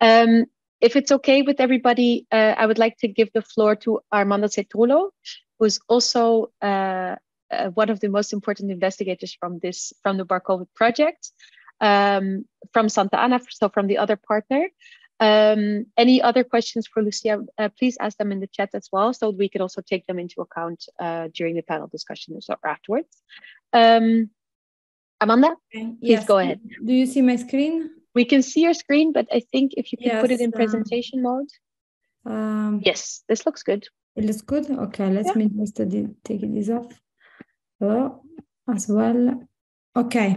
Um, if it's okay with everybody, uh, I would like to give the floor to Armando Cetrullo, who's also uh, uh, one of the most important investigators from this from the Barkovit project, um, from Santa Ana, so from the other partner. Um, any other questions for Lucia, uh, please ask them in the chat as well, so we can also take them into account uh, during the panel discussion or afterwards. Um, Amanda, please yes. go ahead. Do you see my screen? we can see your screen, but I think if you can yes, put it in uh, presentation mode. Um, yes, this looks good. It looks good. Okay, let yeah. me just take this off as well. Okay.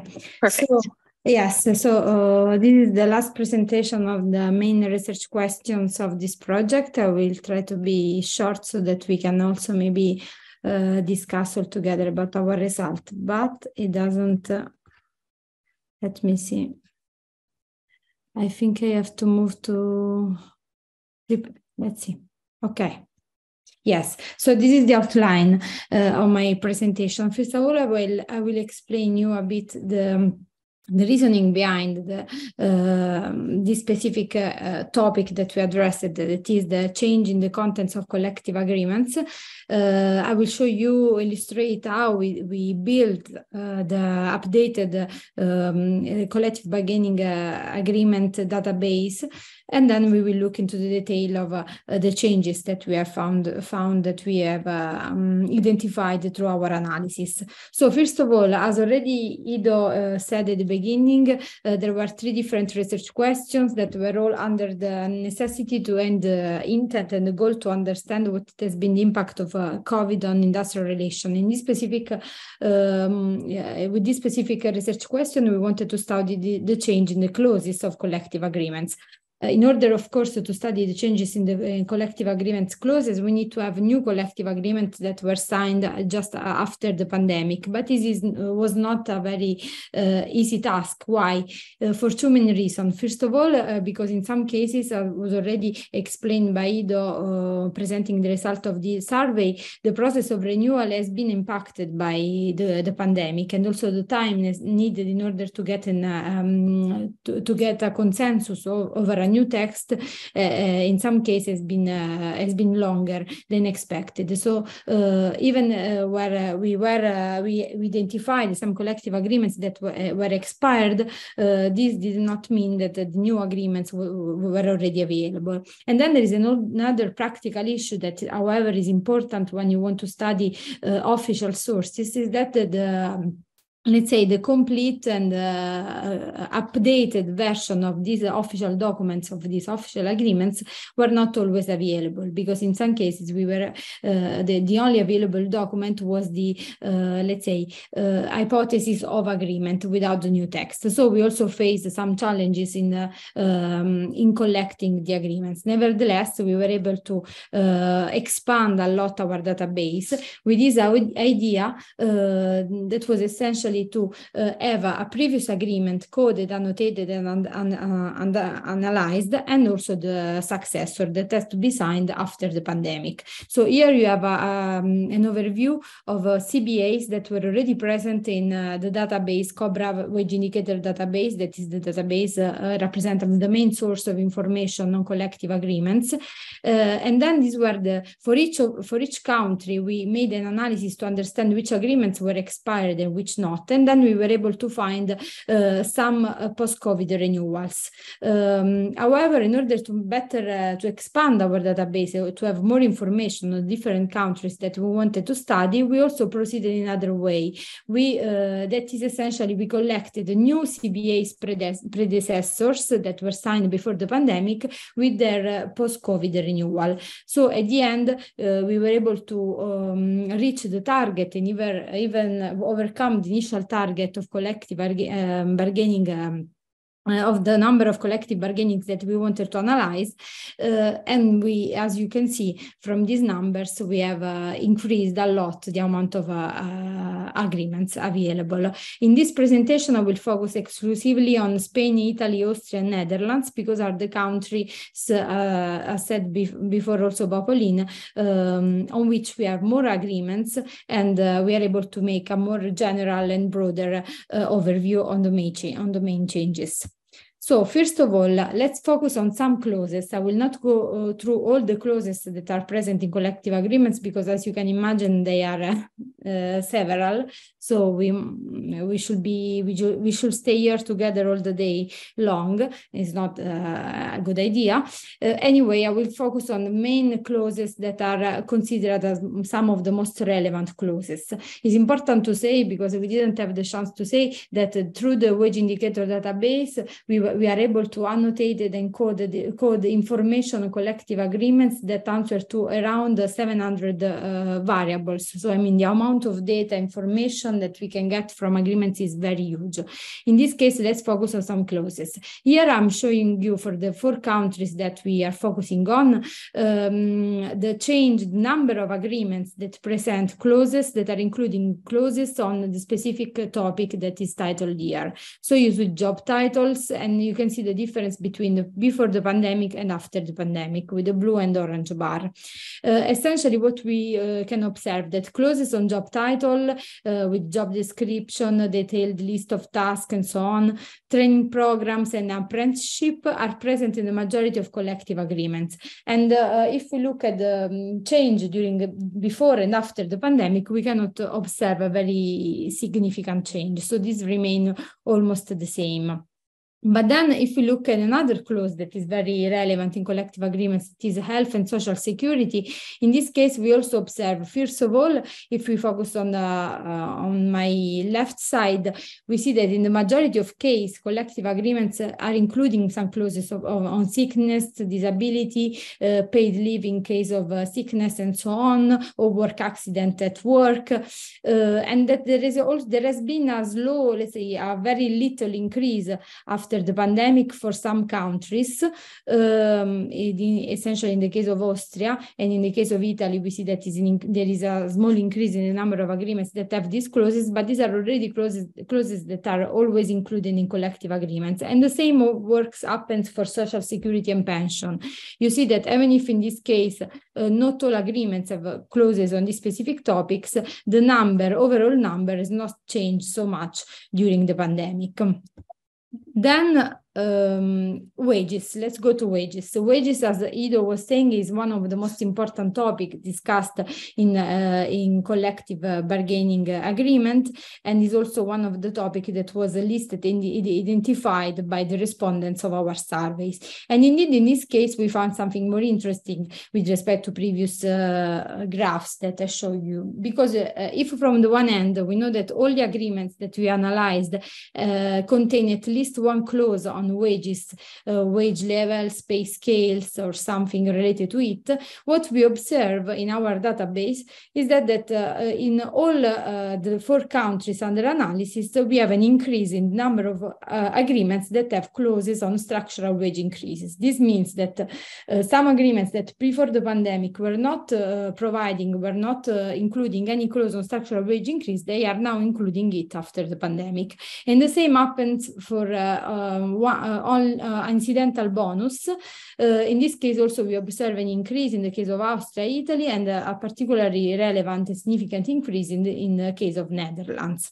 Perfect. So, yes, so uh, this is the last presentation of the main research questions of this project. I will try to be short so that we can also maybe uh, discuss all together about our result, but it doesn't, uh, let me see. I think I have to move to, let's see. Okay. Yes, so this is the outline uh, of my presentation. First of all, I will I will explain you a bit the the reasoning behind the, uh, this specific uh, topic that we addressed, that is the change in the contents of collective agreements. Uh, I will show you, illustrate how we, we build uh, the updated um, collective bargaining uh, agreement database, and then we will look into the detail of uh, the changes that we have found, found that we have um, identified through our analysis. So first of all, as already Ido said at the beginning, beginning, uh, there were three different research questions that were all under the necessity to end the uh, intent and the goal to understand what has been the impact of uh, COVID on industrial relations. In this specific, um, yeah, with this specific research question, we wanted to study the, the change in the clauses of collective agreements. Uh, in order, of course, to study the changes in the collective agreements clauses, we need to have new collective agreements that were signed uh, just uh, after the pandemic. But this is, was not a very uh, easy task. Why? Uh, for two main reasons. First of all, uh, because in some cases, as was already explained by Ido presenting the result of the survey, the process of renewal has been impacted by the, the pandemic and also the time needed in order to get an, um, to, to, get a consensus over a new text eh, eh, in some cases been eh, has been longer than expected. So even where we were we, we identified some collective agreements that were, were expired, this did not mean that the new agreements were already available. And then there is another practical issue that, however, is important when you want to study official sources is that the, the let's say the complete and uh, updated version of these official documents of these official agreements were not always available because in some cases we were uh, the, the only available document was the uh, let's say uh, hypothesis of agreement without the new text so we also faced some challenges in uh, um, in collecting the agreements nevertheless we were able to uh, expand a lot our database with this idea that was essential actually to uh, have a, previous agreement coded, annotated, and, uh, and, and, uh, analyzed, and also the successor that has to be signed after the pandemic. So here you have a, um, an overview of uh, CBAs that were already present in uh, the database Cobra Wage Indicator Database, that is the database uh, uh representing the main source of information on collective agreements. and then these were the for each for each country we made an analysis to understand which agreements were expired and which not not. And then we were able to find eh, some eh, post-COVID renewals. Um, however, in order to better eh, to expand our database, to have more information on different countries that we wanted to study, we also proceeded in another way. We that is essentially we collected new CBA's predecessors that were signed before the pandemic with their uh, post-COVID renewal. So at the end, uh, we were able to um, reach the target and even, even overcome the initial initial target of collective ehm, bargaining ehm, eh, of the number of collective bargaining that we wanted to analyze. Uh, and we, as you can see from these numbers, we have uh, increased a lot the amount of uh, agreements available. In this presentation, I will focus exclusively on Spain, Italy, Austria, and Netherlands because are the countries, uh, as said before also by Pauline, um, on which we have more agreements and uh, we are able to make a more general and broader uh, overview on the, main on the main changes. So first of all, let's focus on some clauses. I will not go uh, through all the clauses that are present in collective agreements because as you can imagine, they are uh, uh several. So we, we should be, we, we should stay here together all the day long. It's not uh, a good idea. Uh, anyway, I will focus on the main clauses that are uh, considered as some of the most relevant clauses. It's important to say, because we didn't have the chance to say that through the wage indicator database, we were we are able to annotate and the code information collective agreements that answer to around 700 uh, variables. So, I mean, the amount of data information that we can get from agreements is very huge. In this case, let's focus on some clauses. Here I'm showing you for the four countries that we are focusing on um, the changed number of agreements that present clauses that are including clauses on the specific topic that is titled here. So, you see job titles and you can see the difference between the, before the pandemic and after the pandemic with the blue and orange bar. Uh, essentially, what we uh, can observe that clauses on job title uh, with job description, detailed list of tasks, and so on, training programs and apprenticeship are present in the majority of collective agreements. And uh, uh, if we look at the um, change during before and after the pandemic, we cannot observe a very significant change. So these remain almost the same. But then if we look at another clause that is very relevant in collective agreements, it is health and social security. In this case, we also observe, first of all, if we focus on, the, uh, on my left side, we see that in the majority of case, collective agreements are including some clauses of, of on sickness, disability, uh, paid leave in case of uh, sickness and so on, or work accident at work. Uh, and that there is also, there has been a slow, let's say, a very little increase after after the pandemic for some countries, um, in, essentially in the case of Austria and in the case of Italy, we see that is in, there is a small increase in the number of agreements that have these clauses, but these are already clauses, clauses that are always included in collective agreements. And the same works happens for social security and pension. You see that even if in this case, uh, not all agreements have uh, clauses on these specific topics, the number, overall number, has not changed so much during the pandemic. Then um, wages. Let's go to wages. So wages, as Ido was saying, is one of the most important topics discussed in uh, in collective uh, bargaining agreement, and is also one of the topics that was listed the identified by the respondents of our surveys. And indeed, in this case, we found something more interesting with respect to previous uh, graphs that I showed you, because uh, uh, if from the one end we know that all the agreements that we analyzed uh, contain at least one clause on wages, uh, wage levels, pay scales, or something related to it, what we observe in our database is that, that uh, in all uh, the four countries under analysis, we have an increase in number of uh, agreements that have clauses on structural wage increases. This means that uh, some agreements that before the pandemic were not uh, providing, were not including any clause on structural wage increase, they are now including it after the pandemic. And the same happens for uh, uh, on, uh, incidental bonus. in this case, also we observe an increase in the case of Austria, Italy, and a particularly relevant and significant increase in the, in the case of Netherlands.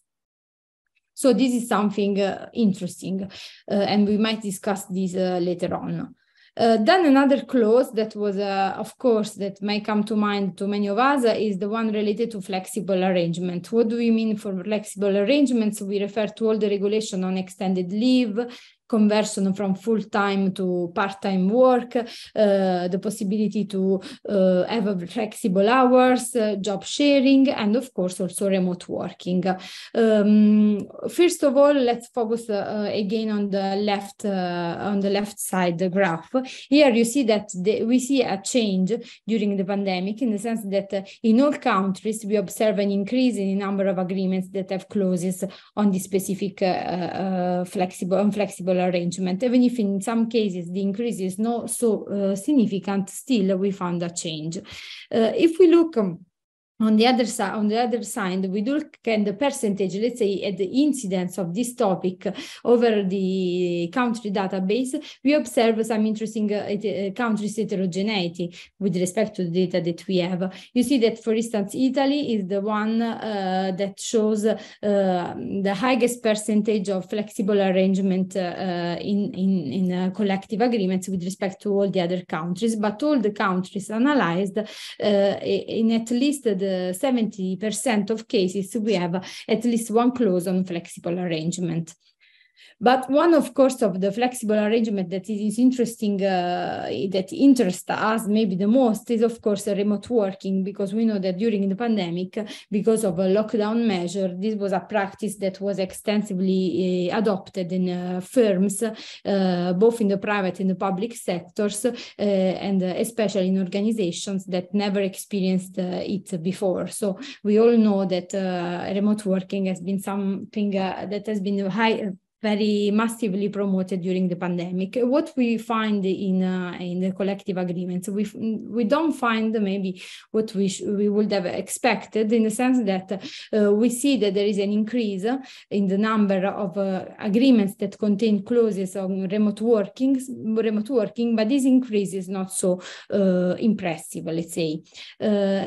So this is something interesting, and we might discuss this later on. Uh, then another clause that was, uh, of course, that may come to mind to many of us uh, is the one related to flexible arrangement. What do we mean for flexible arrangements? We refer to all the regulation on extended leave, conversion from full-time to part-time work, eh, the possibility to eh, have flexible hours, job sharing, and of course also remote working. Um, first of all, let's focus eh, again on the left on the left side the graph. Here you see that the, we see a change during the pandemic in the sense that in all countries we observe an increase in the number of agreements that have clauses on the specific flexible and flexible arrangement. Even if in some cases the increase is not so uh, significant, still we found a change. Uh, if we look um, on the other side on the other side we look at the percentage let's say at the incidence of this topic over the country database we observe some interesting uh, uh, countries heterogeneity with respect to the data that we have you see that for instance italy is the one uh, that shows um, the highest percentage of flexible arrangement uh, uh, in in, in uh, collective agreements with respect to all the other countries but all the countries analyzed in at least the 70% of cases, we have at least one clause on flexible arrangement. But one, of course, of the flexible arrangement that is interesting, uh, that interests us maybe the most is, of course, remote working, because we know that during the pandemic, because of a lockdown measure, this was a practice that was extensively uh, adopted in uh, firms, uh, both in the private and the public sectors, uh, and uh, especially in organizations that never experienced it before. So we all know that remote working has been something that has been high very massively promoted during the pandemic. What we find in uh, in the collective agreements, we we don't find maybe what we we would have expected in the sense that uh, we see that there is an increase in the number of uh, agreements that contain clauses on remote working, remote working, but this increase is not so uh, impressive, let's say. Uh,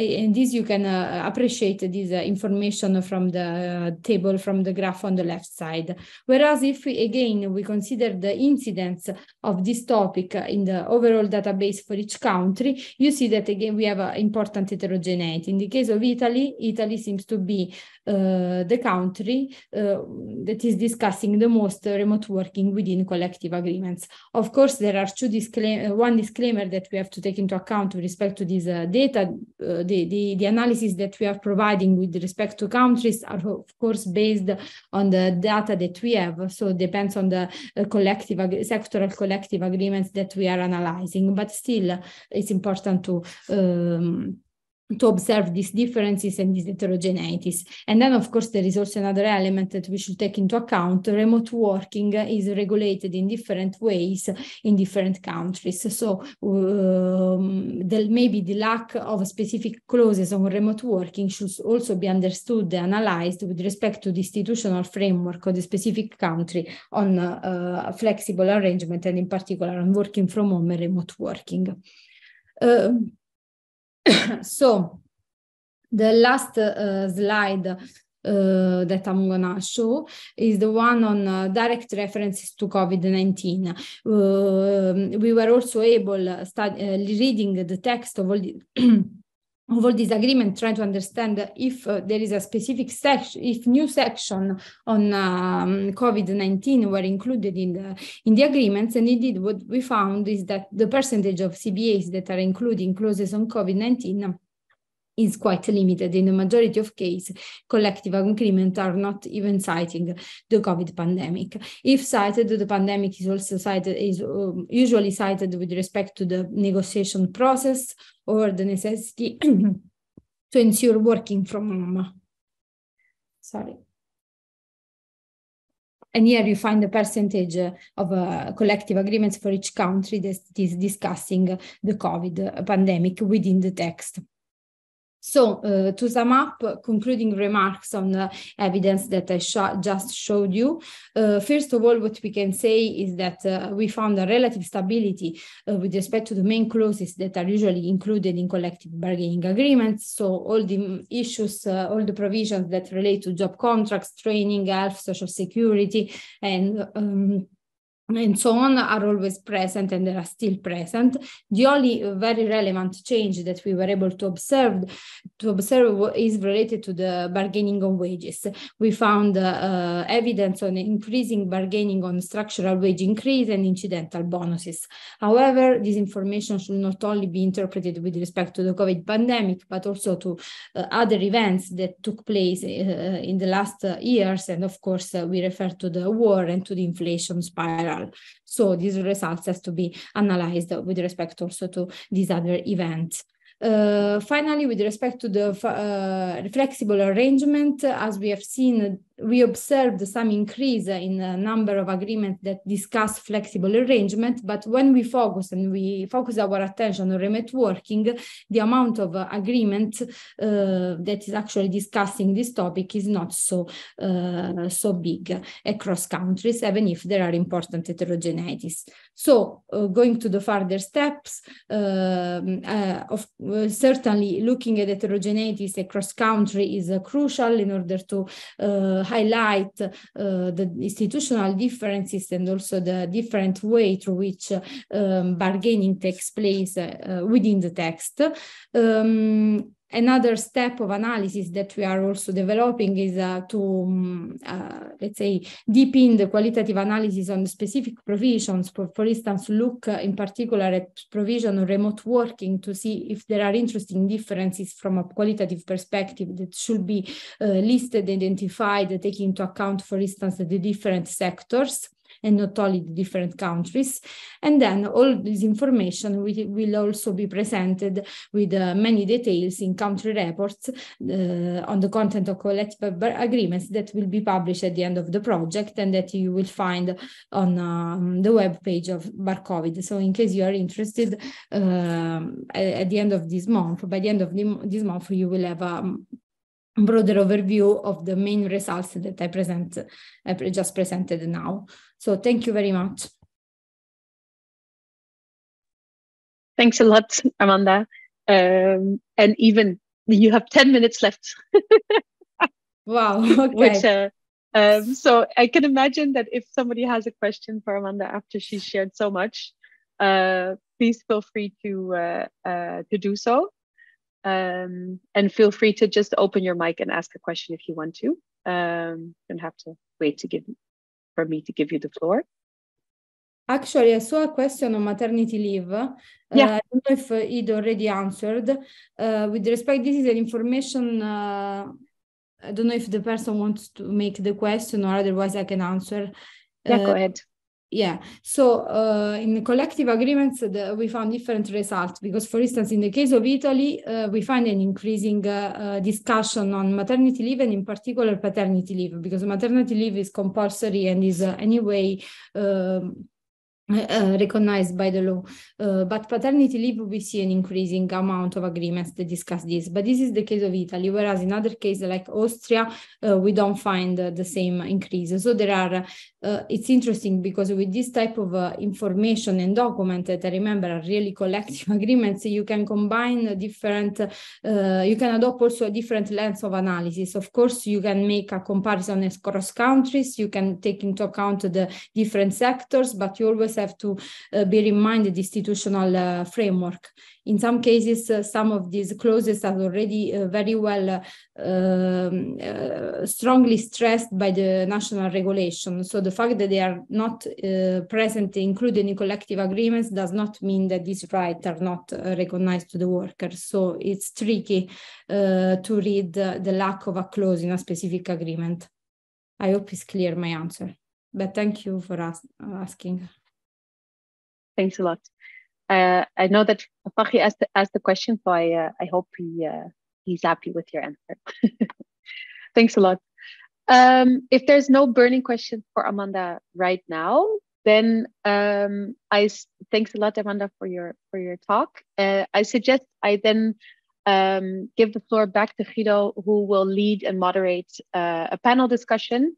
in this you can uh, appreciate this uh, information from the uh, table from the graph on the left side whereas if we, again we consider the incidence of this topic in the overall database for each country you see that again we have an uh, important heterogeneity in the case of italy italy seems to be uh, the country uh, that is discussing the most remote working within collective agreements. Of course, there are two disclaim uh, one disclaimer that we have to take into account with respect to this data. the, the, the analysis that we are providing with respect to countries are of course based on the data that we have. So it depends on the collective sectoral collective agreements that we are analyzing, but still it's important to um, to observe these differences and these heterogeneities. And then, of course, there is also another element that we should take into account. Remote working is regulated in different ways in different countries. So um, the, maybe the lack of specific clauses on remote working should also be understood and analyzed with respect to the institutional framework of the specific country on uh, flexible arrangement and in particular on working from home and remote working. Um, so the last uh, slide uh, that I'm going to show is the one on uh, direct references to COVID-19. Uh, we were also able, uh, uh, reading the text of all the of all this agreement, trying to understand if uh, there is a specific section, if new section on um, COVID-19 were included in the in the agreements. And indeed, what we found is that the percentage of CBAs that are including clauses on COVID-19 is quite limited. In the majority of cases, collective agreements are not even citing the COVID pandemic. If cited, the pandemic is also cited is um, usually cited with respect to the negotiation process or the necessity to ensure working from home. Sorry. And here you find the percentage of uh, collective agreements for each country that is discussing the COVID pandemic within the text. So uh, to sum up, concluding remarks on the evidence that I sh just showed you. Uh, first of all, what we can say is that uh, we found a relative stability uh, with respect to the main clauses that are usually included in collective bargaining agreements. So all the issues, uh, all the provisions that relate to job contracts, training, health, social security, and um, and so on are always present and they are still present. The only very relevant change that we were able to observe to observe is related to the bargaining on wages. We found uh, evidence on increasing bargaining on structural wage increase and incidental bonuses. However, this information should not only be interpreted with respect to the COVID pandemic, but also to uh, other events that took place uh, in the last uh, years. And of course, uh, we refer to the war and to the inflation spiral well. So these results has to be analyzed with respect also to these other events. Uh, finally, with respect to the uh, flexible arrangement, as we have seen, we observed some increase in the number of agreements that discuss flexible arrangement, but when we focus and we focus our attention on remote working, the amount of uh, agreement uh, that is actually discussing this topic is not so, uh, so big across countries, even if there are important heterogeneities. So uh, going to the further steps, um, uh, of, uh, certainly looking at heterogeneities across country is crucial in order to highlight uh, the institutional differences and also the different way through which um, bargaining takes place uh, within the text. Um, Another step of analysis that we are also developing is uh, to, um, uh, let's say, deepen the qualitative analysis on specific provisions. For, for instance, look uh, in particular at provision on remote working to see if there are interesting differences from a qualitative perspective that should be uh, listed, identified, taking into account, for instance, the different sectors and not only the different countries. And then all this information will also be presented with uh, many details in country reports uh, on the content of collective agreements that will be published at the end of the project and that you will find on um, the web page of Barcovid. So in case you are interested, um, at the end of this month, by the end of this month, you will have a um, broader overview of the main results that I present, I just presented now. So thank you very much. Thanks a lot, Amanda. Um, and even you have 10 minutes left. wow. Okay. Which, uh, um, so I can imagine that if somebody has a question for Amanda after she shared so much, uh, please feel free to uh, uh, to do so, um, and feel free to just open your mic and ask a question if you want to. Um, don't have to wait to give for me to give you the floor. Actually, I saw a question on maternity leave. Uh, yeah. Uh, I don't know if uh, it already answered. Uh, with respect, this is an information. Uh, I don't know if the person wants to make the question or otherwise I can answer. Yeah, go uh, ahead yeah so uh, in collective agreements the, we found different results because for instance in the case of italy uh, we find an increasing uh, uh discussion on maternity leave and in particular paternity leave because maternity leave is compulsory and is uh, anyway um, uh, recognized by the law. Uh, but paternity leave, we see an increasing amount of agreements that discuss this. But this is the case of Italy, whereas in other cases like Austria, uh, we don't find uh, the same increase. So there are, uh, it's interesting because with this type of uh, information and document that I remember are really collective agreements, you can combine different, you can adopt also a different lens of analysis. Of course, you can make a comparison across countries, you can take into account the different sectors, but you always always have to uh, be reminded institutional uh, framework. In some cases, uh, some of these clauses are already very well um, strongly stressed by the national regulation. So the fact that they are not present included in collective agreements does not mean that these rights are not recognized to the workers. So it's tricky uh, to read uh, the lack of a clause in a specific agreement. I hope it's clear my answer, but thank you for asking. Thanks a lot. Uh, I know that Fakhri asked the, asked the question, so I uh, I hope he uh, he's happy with your answer. Thanks a lot. Um, if there's no burning question for Amanda right now, then um, I thanks a lot, Amanda, for your for your talk. Uh, I suggest I then um, give the floor back to Guido, who will lead and moderate uh, a panel discussion